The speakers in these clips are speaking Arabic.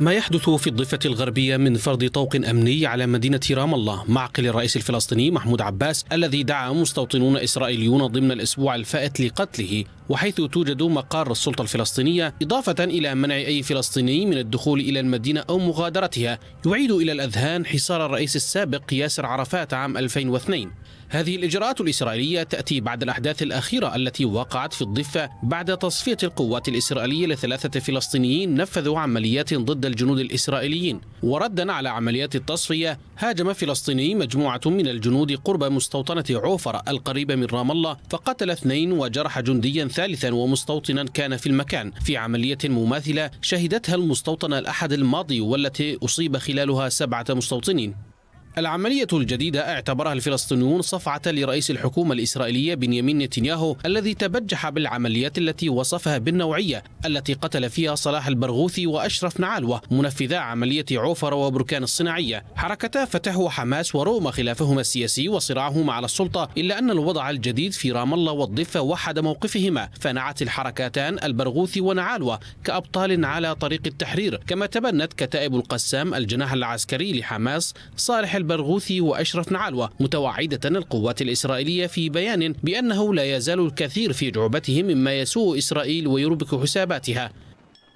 ما يحدث في الضفة الغربية من فرض طوق أمني على مدينة رام الله معقل الرئيس الفلسطيني محمود عباس الذي دعا مستوطنون إسرائيليون ضمن الأسبوع الفائت لقتله وحيث توجد مقار السلطة الفلسطينية إضافة إلى منع أي فلسطيني من الدخول إلى المدينة أو مغادرتها يعيد إلى الأذهان حصار الرئيس السابق ياسر عرفات عام 2002 هذه الإجراءات الإسرائيلية تأتي بعد الأحداث الأخيرة التي وقعت في الضفة بعد تصفية القوات الإسرائيلية لثلاثة فلسطينيين نفذوا عمليات ضد الجنود الإسرائيليين وردا على عمليات التصفية هاجم فلسطيني مجموعة من الجنود قرب مستوطنة عوفر القريبة من رام الله فقتل اثنين وجرح جنديا ثالثا ومستوطنا كان في المكان في عملية مماثلة شهدتها المستوطنة الأحد الماضي والتي أصيب خلالها سبعة مستوطنين العملية الجديدة اعتبرها الفلسطينيون صفعة لرئيس الحكومة الإسرائيلية بنيامين نتنياهو الذي تبجح بالعمليات التي وصفها بالنوعية التي قتل فيها صلاح البرغوثي وأشرف نعالوة منفذا عملية عوفر وبركان الصناعية حركتا فتح وحماس ورغم خلافهما السياسي وصراعهما على السلطة إلا أن الوضع الجديد في رام الله والضفة وحد موقفهما فنعت الحركتان البرغوثي ونعالوة كأبطال على طريق التحرير كما تبنت كتائب القسام الجناح العسكري لحماس صالح البرغوثي وأشرف نعالوة متوعدة القوات الإسرائيلية في بيان بأنه لا يزال الكثير في جعبتهم مما يسوء إسرائيل ويربك حساباتها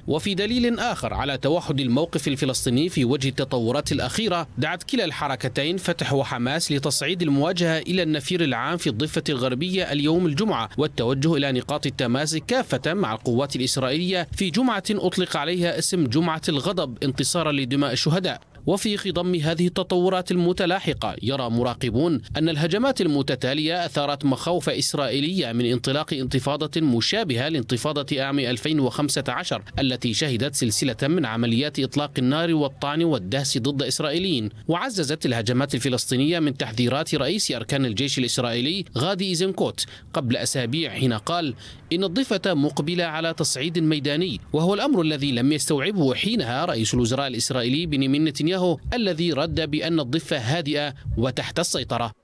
وفي دليل آخر على توحد الموقف الفلسطيني في وجه التطورات الأخيرة دعت كلا الحركتين فتح وحماس لتصعيد المواجهة إلى النفير العام في الضفة الغربية اليوم الجمعة والتوجه إلى نقاط التماس كافة مع القوات الإسرائيلية في جمعة أطلق عليها اسم جمعة الغضب انتصارا لدماء الشهداء وفي خضم هذه التطورات المتلاحقة يرى مراقبون أن الهجمات المتتالية أثارت مخاوف إسرائيلية من انطلاق انتفاضة مشابهة لانتفاضة عام 2015 التي شهدت سلسلة من عمليات إطلاق النار والطعن والدهس ضد إسرائيليين وعززت الهجمات الفلسطينية من تحذيرات رئيس أركان الجيش الإسرائيلي غادي إيزنكوت قبل أسابيع حين قال إن الضفة مقبلة على تصعيد ميداني وهو الأمر الذي لم يستوعبه حينها رئيس الوزراء الإسرائيلي بنيامين نتنياهو نتنياهو الذي رد بأن الضفة هادئة وتحت السيطرة